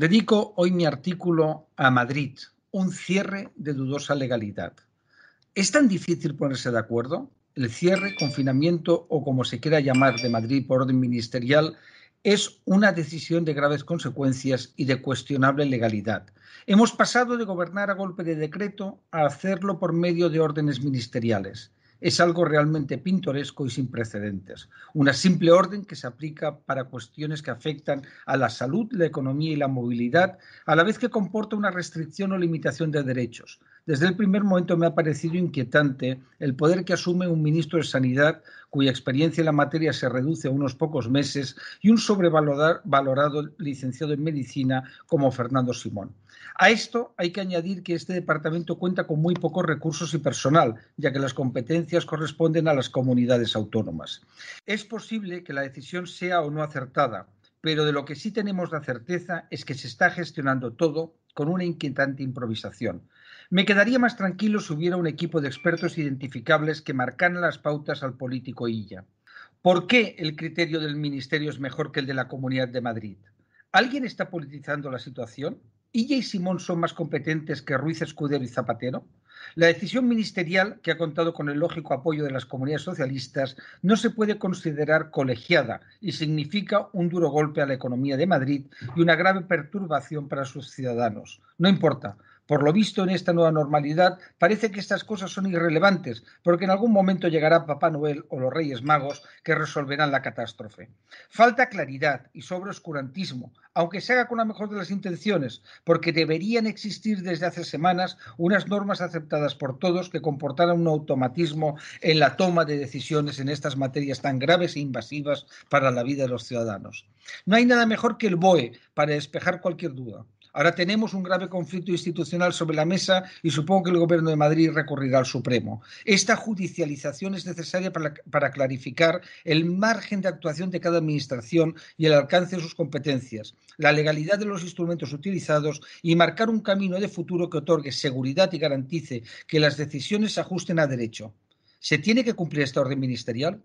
Dedico hoy mi artículo a Madrid, un cierre de dudosa legalidad. ¿Es tan difícil ponerse de acuerdo? El cierre, confinamiento o como se quiera llamar de Madrid por orden ministerial es una decisión de graves consecuencias y de cuestionable legalidad. Hemos pasado de gobernar a golpe de decreto a hacerlo por medio de órdenes ministeriales es algo realmente pintoresco y sin precedentes. Una simple orden que se aplica para cuestiones que afectan a la salud, la economía y la movilidad, a la vez que comporta una restricción o limitación de derechos, desde el primer momento me ha parecido inquietante el poder que asume un ministro de Sanidad cuya experiencia en la materia se reduce a unos pocos meses y un sobrevalorado licenciado en medicina como Fernando Simón. A esto hay que añadir que este departamento cuenta con muy pocos recursos y personal, ya que las competencias corresponden a las comunidades autónomas. Es posible que la decisión sea o no acertada, pero de lo que sí tenemos la certeza es que se está gestionando todo con una inquietante improvisación. Me quedaría más tranquilo si hubiera un equipo de expertos identificables que marcaran las pautas al político Illa. ¿Por qué el criterio del Ministerio es mejor que el de la Comunidad de Madrid? ¿Alguien está politizando la situación? ¿Illa y Simón son más competentes que Ruiz Escudero y Zapatero? La decisión ministerial, que ha contado con el lógico apoyo de las comunidades socialistas, no se puede considerar colegiada y significa un duro golpe a la economía de Madrid y una grave perturbación para sus ciudadanos. No importa, por lo visto, en esta nueva normalidad parece que estas cosas son irrelevantes, porque en algún momento llegará Papá Noel o los Reyes Magos que resolverán la catástrofe. Falta claridad y sobre oscurantismo, aunque se haga con la mejor de las intenciones, porque deberían existir desde hace semanas unas normas aceptadas por todos que comportaran un automatismo en la toma de decisiones en estas materias tan graves e invasivas para la vida de los ciudadanos. No hay nada mejor que el BOE para despejar cualquier duda. Ahora tenemos un grave conflicto institucional sobre la mesa y supongo que el Gobierno de Madrid recurrirá al Supremo. Esta judicialización es necesaria para, clarificar el margen de actuación de cada administración y el alcance de sus competencias, la legalidad de los instrumentos utilizados y marcar un camino de futuro que otorgue seguridad y garantice que las decisiones se ajusten a derecho. ¿Se tiene que cumplir esta orden ministerial?